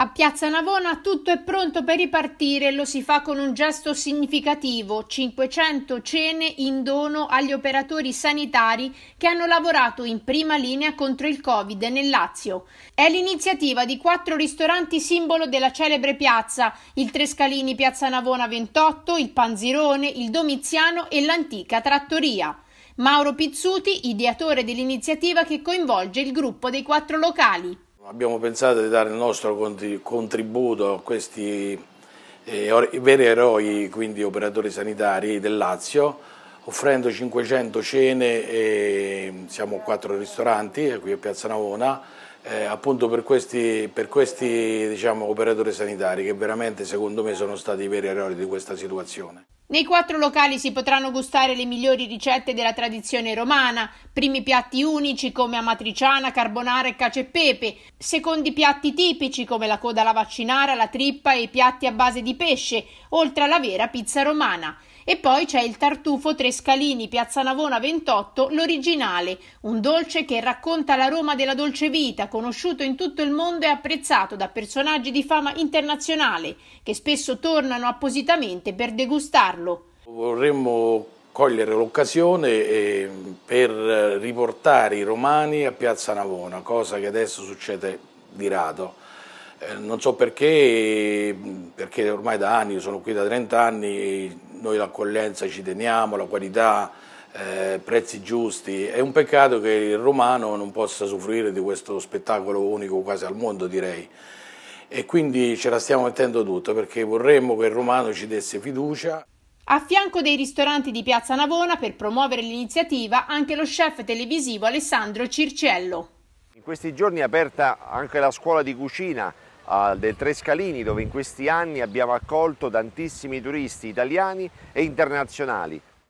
A Piazza Navona tutto è pronto per ripartire, lo si fa con un gesto significativo, 500 cene in dono agli operatori sanitari che hanno lavorato in prima linea contro il Covid nel Lazio. È l'iniziativa di quattro ristoranti simbolo della celebre piazza, il Trescalini Piazza Navona 28, il Panzirone, il Domiziano e l'antica Trattoria. Mauro Pizzuti, ideatore dell'iniziativa che coinvolge il gruppo dei quattro locali. Abbiamo pensato di dare il nostro contributo a questi eh, veri eroi, quindi operatori sanitari del Lazio, offrendo 500 cene, e siamo a quattro ristoranti eh, qui a Piazza Navona, eh, appunto per questi, per questi diciamo, operatori sanitari che veramente secondo me sono stati i veri eroi di questa situazione. Nei quattro locali si potranno gustare le migliori ricette della tradizione romana, primi piatti unici come amatriciana, carbonara e cacio e pepe, secondi piatti tipici come la coda alla vaccinara, la trippa e i piatti a base di pesce, oltre alla vera pizza romana. E poi c'è il tartufo Trescalini, Piazza Navona 28, l'originale, un dolce che racconta la Roma della dolce vita, conosciuto in tutto il mondo e apprezzato da personaggi di fama internazionale, che spesso tornano appositamente per degustarlo farlo. Vorremmo cogliere l'occasione eh, per riportare i romani a Piazza Navona, cosa che adesso succede di rado. Eh, non so perché, perché ormai da anni, sono qui da 30 anni, noi l'accoglienza ci teniamo, la qualità, eh, prezzi giusti. È un peccato che il romano non possa soffrire di questo spettacolo unico quasi al mondo, direi. E quindi ce la stiamo mettendo tutto perché vorremmo che il romano ci desse fiducia. A fianco dei ristoranti di Piazza Navona per promuovere l'iniziativa anche lo chef televisivo Alessandro Circello. In questi giorni è aperta anche la scuola di cucina ah, del Trescalini dove in questi anni abbiamo accolto tantissimi turisti italiani e internazionali.